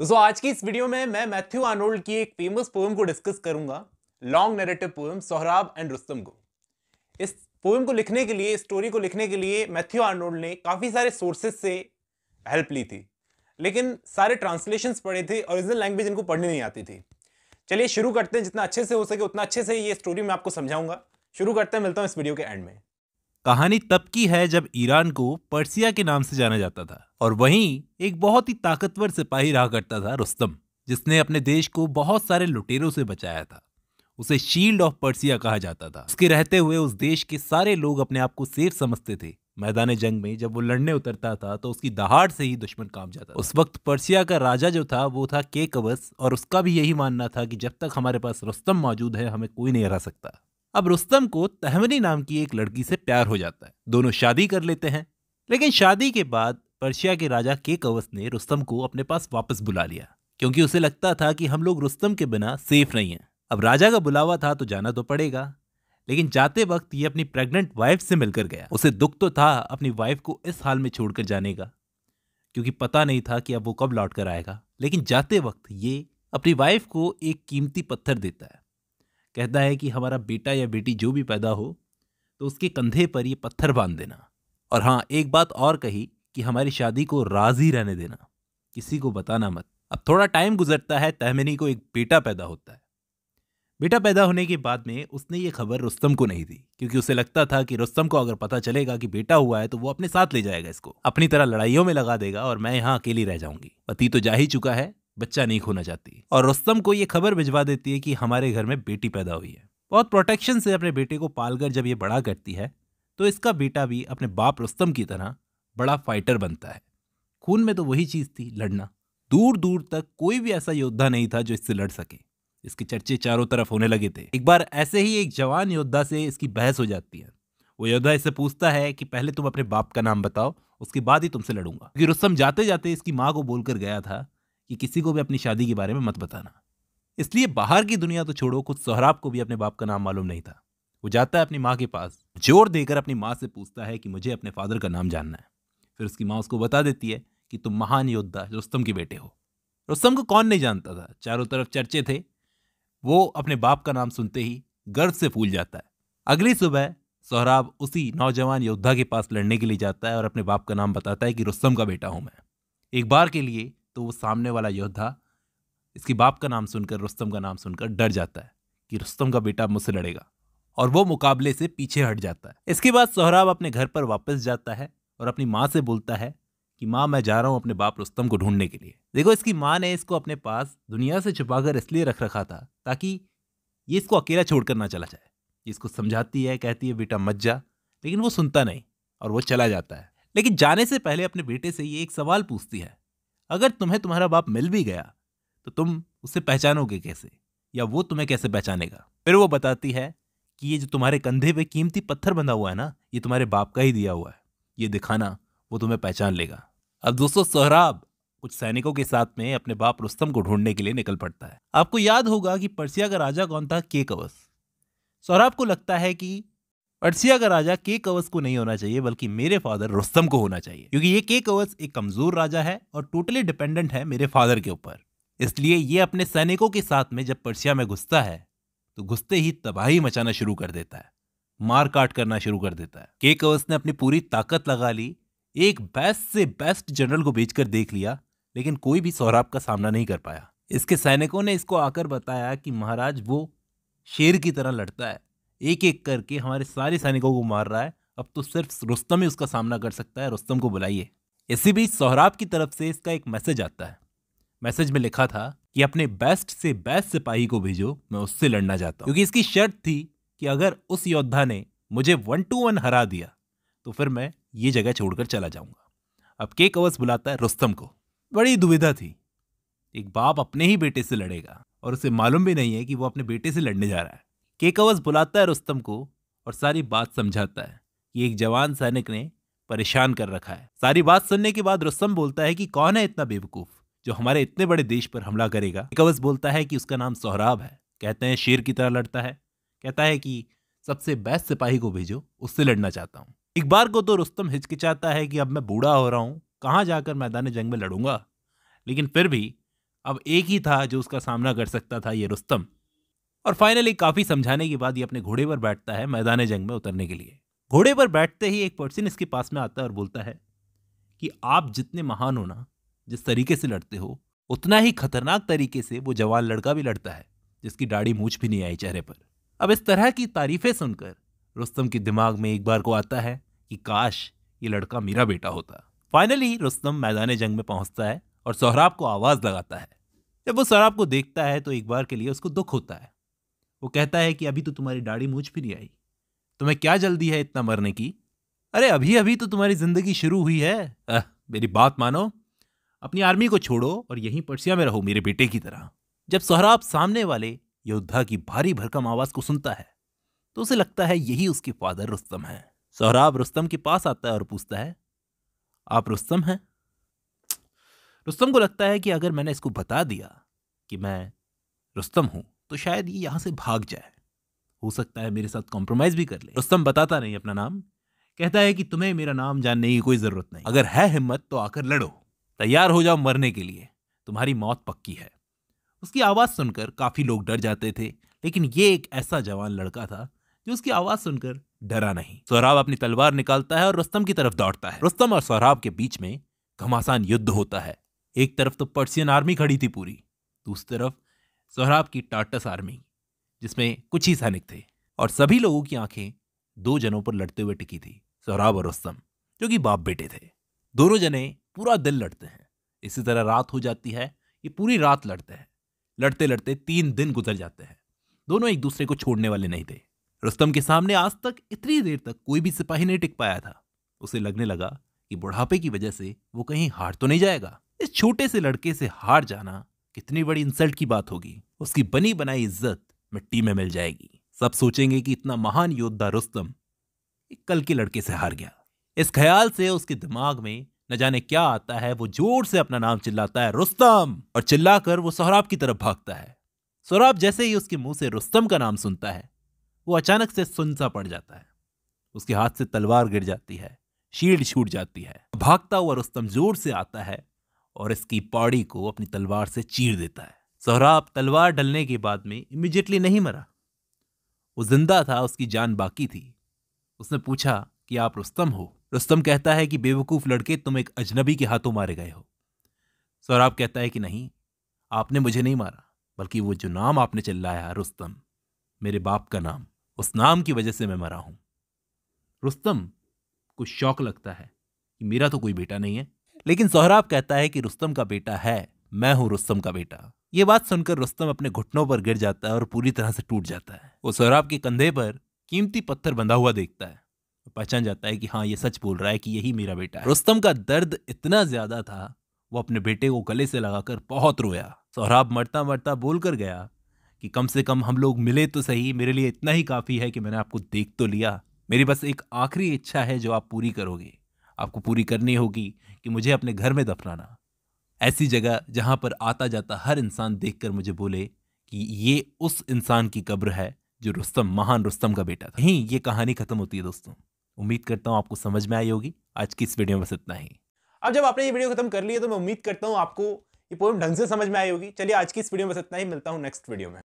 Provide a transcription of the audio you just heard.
दोस्तों आज की इस वीडियो में मैं मैथ्यू आर्नोल्ड की एक फेमस पोएम को डिस्कस करूंगा long narrative poem Sohrab and Rustam को इस पोएम को लिखने के लिए स्टोरी को लिखने के लिए मैथ्यू आर्नोल्ड ने काफ़ी सारे सोर्सेज से हेल्प ली थी लेकिन सारे ट्रांसलेशंस पढ़े थे ओरिजिनल लैंग्वेज इनको पढ़नी नहीं आती थी चलिए शुरू करते हैं जितना अच्छे से हो सके उतना अच्छे से ये स्टोरी मैं आपको समझाऊंगा शुरू करते हैं मिलता हूँ इस वीडियो के एंड में कहानी तब की है जब ईरान को पर्सिया के नाम से जाना जाता था और वहीं एक बहुत ही ताकतवर सिपाही रहा करता था रुस्तम जिसने अपने देश को बहुत सारे लुटेरों से बचाया था उसे शील्ड ऑफ पर्सिया कहा जाता था उसके रहते हुए उस देश के सारे लोग अपने आप को सेफ समझते थे मैदान जंग में जब वो लड़ने उतरता था तो उसकी दहाड़ से ही दुश्मन काम जाता उस वक्त पर्सिया का राजा जो था वो था के कवस और उसका भी यही मानना था कि जब तक हमारे पास रुस्तम मौजूद है हमें कोई नहीं हरा सकता अब रुस्तम को तहमनी नाम की एक लड़की से प्यार हो जाता है दोनों शादी कर लेते हैं लेकिन शादी के बाद पर्शिया के राजा के कवस ने रुस्तम को अपने पास वापस बुला लिया क्योंकि उसे लगता था कि हम लोग रुस्तम के बिना सेफ नहीं हैं अब राजा का बुलावा था तो जाना तो पड़ेगा लेकिन जाते वक्त ये अपनी प्रेग्नेंट वाइफ से मिलकर गया उसे दुख तो था अपनी वाइफ को इस हाल में छोड़कर जाने का क्योंकि पता नहीं था कि अब वो कब लौट कर आएगा लेकिन जाते वक्त ये अपनी वाइफ को एक कीमती पत्थर देता है कहता है कि हमारा बेटा या बेटी जो भी पैदा हो तो उसके कंधे पर ये पत्थर बांध देना और हाँ एक बात और कही कि हमारी शादी को राजी रहने देना किसी को बताना मत अब थोड़ा टाइम गुजरता है तहमिनी को एक बेटा पैदा होता है बेटा पैदा होने के बाद में उसने ये खबर रुस्तम को नहीं दी क्योंकि उसे लगता था कि रुस्तम को अगर पता चलेगा कि बेटा हुआ है तो वो अपने साथ ले जाएगा इसको अपनी तरह लड़ाइयों में लगा देगा और मैं यहाँ अकेली रह जाऊंगी पति तो जा ही चुका है बच्चा नहीं खोना चाहती और रुस्तम को ये खबर भिजवा देती है कि हमारे घर में बेटी पैदा हुई है बहुत प्रोटेक्शन से अपने बेटे को पालकर जब ये बड़ा करती है तो इसका बेटा भी अपने बाप रुस्तम की तरह बड़ा फाइटर बनता है खून में तो वही चीज़ थी लड़ना दूर दूर तक कोई भी ऐसा योद्धा नहीं था जो इससे लड़ सके इसके चर्चे चारों तरफ होने लगे थे एक बार ऐसे ही एक जवान योद्धा से इसकी बहस हो जाती है वो योद्धा इससे पूछता है कि पहले तुम अपने बाप का नाम बताओ उसके बाद ही तुमसे लड़ूंगा क्योंकि रुस्तम जाते जाते इसकी माँ को बोलकर गया था कि किसी को भी अपनी शादी के बारे में मत बताना इसलिए बाहर की दुनिया तो छोड़ो खुद सोहराब को भी अपने बाप का नाम मालूम नहीं था वो जाता है अपनी माँ के पास जोर देकर अपनी माँ से पूछता है कि मुझे अपने फादर का नाम जानना है फिर उसकी माँ उसको बता देती है कि तुम महान योद्धा रुस्तम के बेटे हो रुस्तम को कौन नहीं जानता था चारों तरफ चर्चे थे वो अपने बाप का नाम सुनते ही गर्व से फूल जाता है अगली सुबह सोहराब उसी नौजवान योद्धा के पास लड़ने के लिए जाता है और अपने बाप का नाम बताता है कि रुस्तम का बेटा हूँ मैं एक बार के लिए तो वो सामने वाला योद्धा इसकी बाप का नाम सुनकर रुस्तम का नाम सुनकर डर जाता है कि रुस्तम का बेटा मुझसे लड़ेगा और वो मुकाबले से पीछे हट जाता है इसके बाद सोहराब अपने घर पर वापस जाता है और अपनी माँ से बोलता है कि माँ मैं जा रहा हूँ अपने बाप रुस्तम को ढूंढने के लिए देखो इसकी माँ ने इसको अपने पास दुनिया से छुपाकर इसलिए रख रखा था ताकि ये इसको अकेला छोड़कर ना चला जाए इसको समझाती है कहती है बेटा मत जा लेकिन वो सुनता नहीं और वो चला जाता है लेकिन जाने से पहले अपने बेटे से ये एक सवाल पूछती है अगर तुम्हें तुम्हारा बाप मिल भी गया तो तुम उसे पहचानोगे कैसे या वो तुम्हें कैसे पहचानेगा फिर वो बताती है कि ये जो तुम्हारे कंधे पे कीमती पत्थर बंधा हुआ है ना ये तुम्हारे बाप का ही दिया हुआ है ये दिखाना वो तुम्हें पहचान लेगा अब दोस्तों सोहराब कुछ सैनिकों के साथ में अपने बाप रुस्तम को ढूंढने के लिए निकल पड़ता है आपको याद होगा कि पर्सिया का राजा कौन था केकवस सौराब को लगता है कि अर्सिया का राजा के कवच को नहीं होना चाहिए बल्कि मेरे फादर रुस्तम को होना चाहिए क्योंकि ये के कवच एक कमजोर राजा है और टोटली डिपेंडेंट है मेरे फादर के ऊपर इसलिए ये अपने सैनिकों के साथ में जब पर्सिया में घुसता है तो घुसते ही तबाही मचाना शुरू कर देता है मार काट करना शुरू कर देता है के कवच ने अपनी पूरी ताकत लगा ली एक बेस्ट से बेस्ट जनरल को बेचकर देख लिया लेकिन कोई भी सौराब का सामना नहीं कर पाया इसके सैनिकों ने इसको आकर बताया कि महाराज वो शेर की तरह लड़ता है एक एक करके हमारे सारे सैनिकों को मार रहा है अब तो सिर्फ रुस्तम ही उसका सामना कर सकता है रुस्तम को बुलाइए इसी बीच सोहराब की तरफ से इसका एक मैसेज आता है मैसेज में लिखा था कि अपने बेस्ट से बेस्ट सिपाही को भेजो मैं उससे लड़ना चाहता हूँ क्योंकि इसकी शर्त थी कि अगर उस योद्धा ने मुझे वन टू वन हरा दिया तो फिर मैं ये जगह छोड़कर चला जाऊंगा अब के कवस बुलाता है रुस्तम को बड़ी दुविधा थी एक बाप अपने ही बेटे से लड़ेगा और उसे मालूम भी नहीं है कि वो अपने बेटे से लड़ने जा रहा है केकवस बुलाता है रुस्तम को और सारी बात समझाता है कि एक जवान सैनिक ने परेशान कर रखा है सारी बात सुनने के बाद रुस्तम बोलता है कि कौन है इतना बेवकूफ जो हमारे इतने बड़े देश पर हमला करेगा केकवस बोलता है कि उसका नाम सोहराब है कहते हैं शेर की तरह लड़ता है कहता है कि सबसे बेस्ट सिपाही को भेजो उससे लड़ना चाहता हूँ एक बार को तो रुस्तम हिचकिचाता है कि अब मैं बूढ़ा हो रहा हूँ कहाँ जाकर मैदान जंग में लड़ूंगा लेकिन फिर भी अब एक ही था जो उसका सामना कर सकता था ये रुस्तम और फाइनली काफी समझाने के बाद ये अपने घोड़े पर बैठता है मैदान जंग में उतरने के लिए घोड़े पर बैठते ही एक पर्सन इसके पास में आता है और बोलता है कि आप जितने महान हो ना जिस तरीके से लड़ते हो उतना ही खतरनाक तरीके से वो जवान लड़का भी लड़ता है जिसकी दाढ़ी मूछ भी नहीं आई चेहरे पर अब इस तरह की तारीफें सुनकर रुस्तम के दिमाग में एक बार को आता है कि काश ये लड़का मेरा बेटा होता फाइनली रुस्तम मैदान जंग में पहुंचता है और सौराब को आवाज़ लगाता है जब वो सौराब को देखता है तो एक बार के लिए उसको दुख होता है वो कहता है कि अभी तो तुम्हारी दाढ़ी मूछ भी नहीं आई तुम्हें क्या जल्दी है इतना मरने की अरे अभी अभी तो तुम्हारी जिंदगी शुरू हुई है अह, मेरी बात मानो अपनी आर्मी को छोड़ो और यहीं पर्सिया में रहो मेरे बेटे की तरह जब सोहराब सामने वाले योद्धा की भारी भरकम आवाज को सुनता है तो उसे लगता है यही उसके फादर रुस्तम है सोहराब रुस्तम के पास आता है और पूछता है आप रुस्तम हैं रुस्तम को लगता है कि अगर मैंने इसको बता दिया कि मैं रुस्तम हूं तो शायद ये यहां से भाग जाए हो सकता है मेरे साथ कॉम्प्रोमाइज़ भी कर ले रुस्तम बताता नहीं अपना नाम कहता है कि तुम्हें मेरा नाम जानने की कोई ज़रूरत नहीं अगर है हिम्मत तो आकर लड़ो तैयार हो जाओ मरने के लिए तुम्हारी मौत पक्की है उसकी आवाज़ सुनकर काफ़ी लोग डर जाते थे लेकिन ये एक ऐसा जवान लड़का था जो उसकी आवाज़ सुनकर डरा नहीं सौराब अपनी तलवार निकालता है और रुस्तम की तरफ दौड़ता है रुस्तम और सौराब के बीच में घमासान युद्ध होता है एक तरफ तो पर्सियन आर्मी खड़ी थी पूरी दूसरी तरफ सोहराब की टाटस आर्मी जिसमें कुछ ही सैनिक थे और सभी लोगों की आंखें दो जनों पर लड़ते हुए टिकी थी सोहराब और रुस्तम जो कि बाप बेटे थे दोनों जने पूरा दिन लड़ते हैं इसी तरह रात हो जाती है ये पूरी रात लड़ते हैं लड़ते लड़ते तीन दिन गुजर जाते हैं दोनों एक दूसरे को छोड़ने वाले नहीं थे रुस्तम के सामने आज तक इतनी देर तक कोई भी सिपाही नहीं टिक पाया था उसे लगने लगा कि बुढ़ापे की वजह से वो कहीं हार तो नहीं जाएगा इस छोटे से लड़के से हार जाना कितनी बड़ी इंसल्ट की बात होगी उसकी बनी बनाई इज्जत मिट्टी में मिल जाएगी सब सोचेंगे कि इतना महान योद्धा रुस्तम एक कल के लड़के से हार गया इस ख्याल से उसके दिमाग में न जाने क्या आता है वो जोर से अपना नाम चिल्लाता है रुस्तम और चिल्लाकर वो सौराब की तरफ भागता है सौराब जैसे ही उसके मुंह से रुस्तम का नाम सुनता है वो अचानक से सुनसा पड़ जाता है उसके हाथ से तलवार गिर जाती है शील्ड छूट जाती है भागता हुआ रुस्तम जोर से आता है और इसकी पौड़ी को अपनी तलवार से चीर देता है सोहराब तलवार डलने के बाद में इमिजिएटली नहीं मरा वो जिंदा था उसकी जान बाकी थी उसने पूछा कि आप रुस्तम हो रुस्तम कहता है कि बेवकूफ़ लड़के तुम एक अजनबी के हाथों मारे गए हो सौराब कहता है कि नहीं आपने मुझे नहीं मारा बल्कि वो जो नाम आपने चिल्लाया रुस्तम मेरे बाप का नाम उस नाम की वजह से मैं मरा हूं रुस्तम को शौक लगता है कि मेरा तो कोई बेटा नहीं है लेकिन सोहराब कहता है कि रुस्तम का बेटा है मैं हूं रुस्तम का बेटा ये बात सुनकर रुस्तम अपने घुटनों पर गिर जाता है और पूरी तरह से टूट जाता है वो सोहराब के कंधे पर कीमती पत्थर बंधा हुआ देखता है पहचान जाता है कि हाँ ये सच बोल रहा है कि यही मेरा बेटा है रुस्तम का दर्द इतना ज्यादा था वो अपने बेटे को गले से लगाकर बहुत रोया सोहराब मरता मरता बोल कर गया कि कम से कम हम लोग मिले तो सही मेरे लिए इतना ही काफ़ी है कि मैंने आपको देख तो लिया मेरी बस एक आखिरी इच्छा है जो आप पूरी करोगे आपको पूरी करनी होगी कि मुझे अपने घर में दफनाना ऐसी जगह जहां पर आता जाता हर इंसान देखकर मुझे बोले कि ये उस इंसान की कब्र है जो रुस्तम महान रुस्तम का बेटा था यहीं ये कहानी खत्म होती है दोस्तों उम्मीद करता हूँ आपको समझ में आई होगी आज की इस वीडियो में बस इतना ही अब जब आपने ये वीडियो खत्म कर लिया तो मैं उम्मीद करता हूँ आपको ये पोएम ढंग से समझ में आई होगी चलिए आज की इस वीडियो में बस इतना ही मिलता हूँ नेक्स्ट वीडियो में